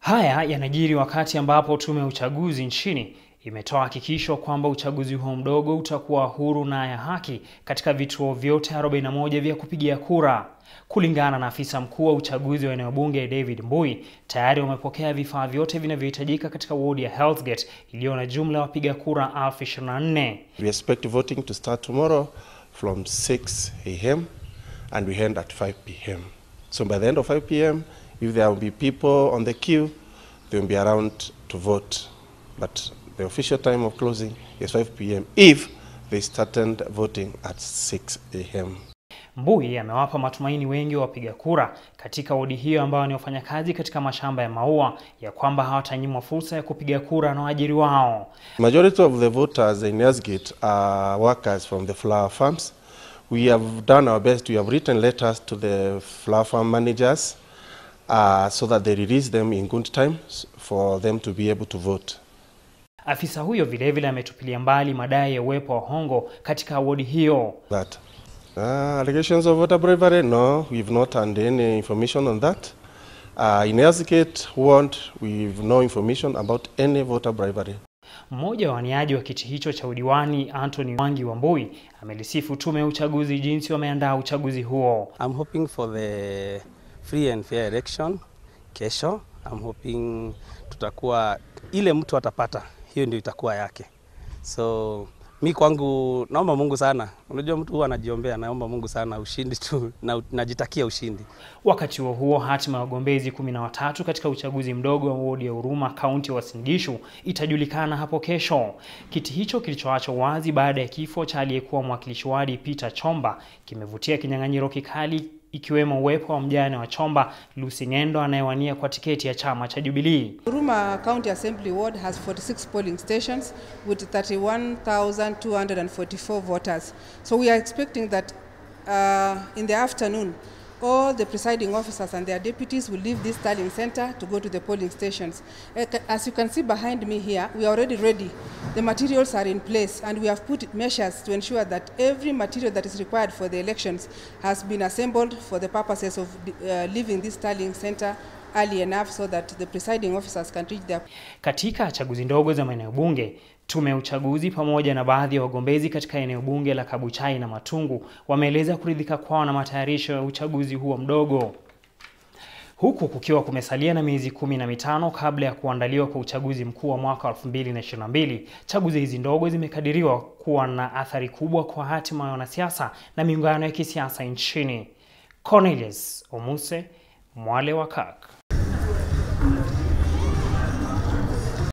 Haya yanajiri wakati ambapo tume ya uchaguzi nchini imetoa hakikisho kwamba uchaguzi huo mdogo utakuwa huru na ya haki katika vituo vyote 41 vya kupigia kura. Kulingana na afisa mkuu wa uchaguzi wa eneo bunge David Mbui, tayari wamepokea vifaa vyote vinavyohitajika katika wodi ya Healthgate iliyo na jumla ya wapiga kura elfu 24. We expect voting to start tomorrow from 6 am and we end at 5 pm. So by the end of 5 p.m., if there will be people on the queue, they will be around to vote. But the official time of closing is 5 p.m. if they started voting at 6 a.m. mbui amewapa matumaini wengi wa wapiga kura katika wodi hiyo ambao ni wafanyakazi katika mashamba ya maua ya kwamba hawatanyimwa fursa ya kupiga kura na waajiri wao. Majority of the voters in Yazgit are workers from the flower farms we have done our best. We have written letters to the flower farm managers uh, so that they release them in good time for them to be able to vote. Afisa huyo vilevile ametupilia mbali madai ya uwepo wa hongo katika awodi hiyo. That uh, allegations of voter bribery no we've not had any information on that. Uh, in Elsiket we've no information about any voter bribery. Mmoja wa waniaji wa kiti hicho cha udiwani Anthony Wangi Wambui amelisifu tume ya uchaguzi jinsi wameandaa uchaguzi huo. I'm hoping for the free and fair election kesho. I'm hoping tutakuwa ile mtu atapata, hiyo ndio itakuwa yake so mi kwangu naomba Mungu sana. Unajua, mtu huwa anajiombea, naomba Mungu sana ushindi tu na, najitakia ushindi. Wakati huo huo, hatima ya wagombezi kumi na watatu katika uchaguzi mdogo wa wodi ya Huruma kaunti ya Uasin Gishu itajulikana hapo kesho. Kiti hicho kilichoachwa wazi baada ya kifo cha aliyekuwa mwakilishi wadi Peter Chomba kimevutia kinyang'anyiro kikali ikiwemo uwepo wa mjane wa Chomba Lucy Ngendo anayewania kwa tiketi ya chama cha Jubilee. Huruma County Assembly Ward has 46 polling stations with 31,244 voters. So we are expecting that uh, in the afternoon all the presiding officers and their deputies will leave this tallying center to go to the polling stations. Eh, as you can see behind me here, we are already ready. The materials are in place and we have put measures to ensure that every material that is required for the elections has been assembled for the purposes of uh, leaving this tallying center early enough so that the presiding officers can reach their... Katika chaguzi ndogo za maeneo bunge, Tume ya uchaguzi pamoja na baadhi ya wagombezi katika eneo bunge la Kabuchai na Matungu wameeleza kuridhika kwao na matayarisho ya uchaguzi huo mdogo huku kukiwa kumesalia na miezi kumi na mitano kabla ya kuandaliwa kwa uchaguzi mkuu wa mwaka 2022. Chaguzi hizi ndogo zimekadiriwa kuwa na athari kubwa kwa hatima ya wanasiasa na miungano ya kisiasa nchini. Cornelius Omuse, Mwale wa Kaka.